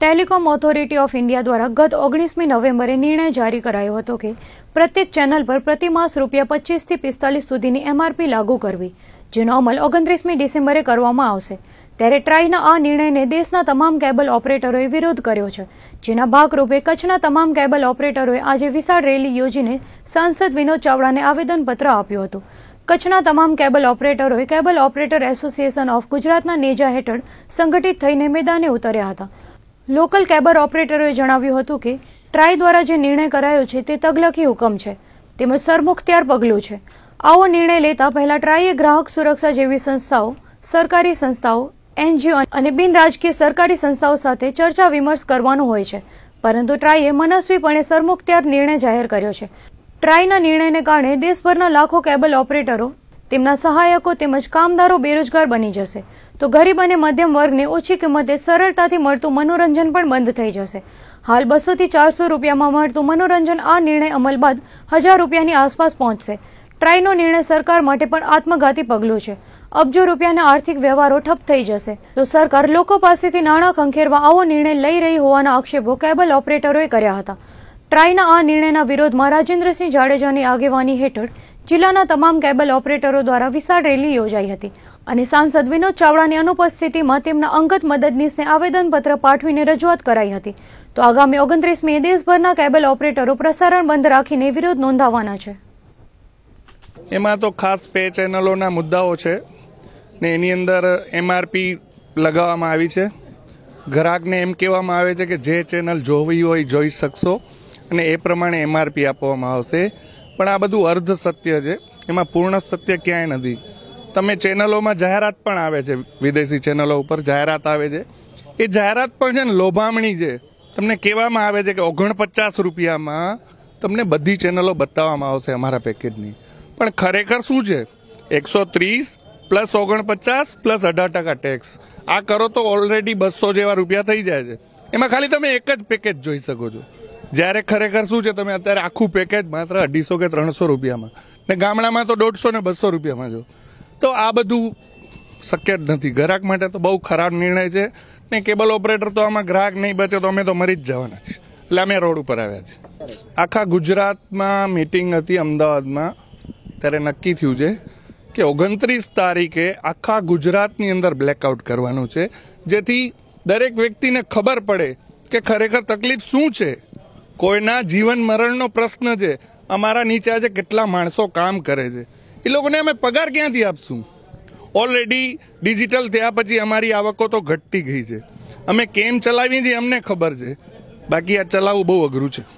telecom authority of India દ્વારા ગત ઓગણીસમી નવેમ્બરે નિર્ણય જારી કરાયો હતો કે પ્રત્યેક ચેનલ પર પ્રતિમાસ રૂપિયા પચીસથી પિસ્તાલીસ સુધીની એમઆરપી લાગુ કરવી જેનો અમલ ઓગણત્રીસમી ડિસેમ્બરે કરવામાં આવશે ત્યારે ટ્રાયના આ નિર્ણયને દેશના તમામ કેબલ ઓપરેટરોએ વિરોધ કર્યો છે જેના ભાગરૂપે કચ્છના તમામ કેબલ ઓપરેટરોએ આજે વિશાળ રેલી યોજીને સાંસદ વિનોદ ચાવડાને આવેદનપત્ર આપ્યું હતું કચ્છના તમામ કેબલ ઓપરેટરોએ કેબલ ઓપરેટર એસોસિએશન ઓફ ગુજરાતના નેજા હેઠળ સંગઠિત થઈને મેદાને ઉતર્યા હતા લોકલ કેબર ઓપરેટરોએ જણાવ્યું હતું કે ટ્રાય દ્વારા જે નિર્ણય કરાયો છે તે તગલકી હુકમ છે તેમજ સરમુખત્યાર પગલું છે આવો નિર્ણય લેતા પહેલા ટ્રાઈએ ગ્રાહક સુરક્ષા જેવી સંસ્થાઓ સરકારી સંસ્થાઓ એનજીઓ અને બિન રાજકીય સરકારી સંસ્થાઓ સાથે ચર્ચા વિમર્શ કરવાનો હોય છે પરંતુ ટ્રાઈએ મનસ્વીપણે સરમુખત્યાર નિર્ણય જાહેર કર્યો છે ટ્રાયના નિર્ણયને કારણે દેશભરના લાખો કેબલ ઓપરેટરો તેમના સહાયકો તેમજ કામદારો બેરોજગાર બની જશે તો ગરીબ અને મધ્યમ વર્ગને ઓછી કિંમતે સરળતાથી મળતું મનોરંજન પણ બંધ થઈ જશે હાલ બસોથી ચારસો રૂપિયામાં મળતું મનોરંજન આ નિર્ણય અમલ બાદ હજાર રૂપિયાની આસપાસ પહોંચશે ટ્રાયનો નિર્ણય સરકાર માટે પણ આત્મઘાતી પગલું છે અબજો રૂપિયાના આર્થિક વ્યવહારો ઠપ થઈ જશે તો સરકાર લોકો પાસેથી નાણાં ખંખેરવા આવો નિર્ણય લઈ રહી હોવાના આક્ષેપો કેબલ ઓપરેટરોએ કર્યા હતા ટ્રાયના આ નિર્ણયના વિરોધમાં રાજેન્દ્રસિંહ જાડેજાની આગેવાની હેઠળ જિલ્લાના તમામ કેબલ ઓપરેટરો દ્વારા વિશાળ રેલી યોજાઈ હતી અને સાંસદ વિનોદ ચાવડાની અનુપસ્થિતિમાં તેમના અંગત મદદનીશને આવેદનપત્ર પાઠવીને રજૂઆત કરાઈ હતી તો આગામી ઓગણત્રીસમીએ દેશભરના કેબલ ઓપરેટરો પ્રસારણ બંધ રાખીને વિરોધ નોંધાવવાના છે એમાં તો ખાસ પે ચેનલોના મુદ્દાઓ છે ને એની અંદર એમઆરપી લગાવવામાં આવી છે ગ્રાહકને એમ કહેવામાં આવે છે કે જે ચેનલ જોવી હોય જોઈ શકશો અને એ પ્રમાણે એમઆરપી આપવામાં આવશે પણ આ બધું અર્ધ સત્ય છે એમાં પૂર્ણ સત્ય ક્યાંય નથી તમે ચેનલોમાં જાહેરાત પણ આવે છે વિદેશી ચેનલો ઉપર જાહેરાત આવે છે એ જાહેરાત પણ છે ને લોભામણી છે તમને કહેવામાં આવે છે કે ઓગણપચાસ રૂપિયામાં તમને બધી ચેનલો બતાવવામાં આવશે અમારા પેકેજની પણ ખરેખર શું છે એકસો ત્રીસ પ્લસ ઓગણપચાસ પ્લસ અઢાર ટકા ટેક્સ આ કરો તો ઓલરેડી બસો જેવા રૂપિયા થઈ જાય છે એમાં ખાલી તમે એક જ પેકેજ જોઈ શકો છો જ્યારે ખરેખર શું છે તમે અત્યારે આખું પેકેજ માત્ર અઢીસો કે ત્રણસો રૂપિયામાં ને ગામડામાં તો દોઢસો ને બસો રૂપિયામાં જો તો આ બધું શક્ય જ નથી ગ્રાહક માટે તો બહુ ખરાબ નિર્ણય છે ને કેબલ ઓપરેટર તો આમાં ગ્રાહક નહીં બચે તો અમે તો મરી જ જવાના છીએ એટલે અમે રોડ ઉપર આવ્યા છીએ આખા ગુજરાતમાં મિટિંગ હતી અમદાવાદમાં ત્યારે નક્કી થયું છે કે ઓગણત્રીસ તારીખે આખા ગુજરાતની અંદર બ્લેકઆઉટ કરવાનું છે જેથી દરેક વ્યક્તિને ખબર પડે કે ખરેખર તકલીફ શું છે કોઈના જીવન મરણનો પ્રશ્ન છે અમારા નીચે આજે કેટલા માણસો કામ કરે છે એ લોકોને અમે પગાર ક્યાંથી આપશું ઓલરેડી ડિજિટલ થયા પછી અમારી આવકો તો ઘટતી ગઈ છે અમે કેમ ચલાવી છે અમને ખબર છે બાકી આ ચલાવવું બહુ અઘરું છે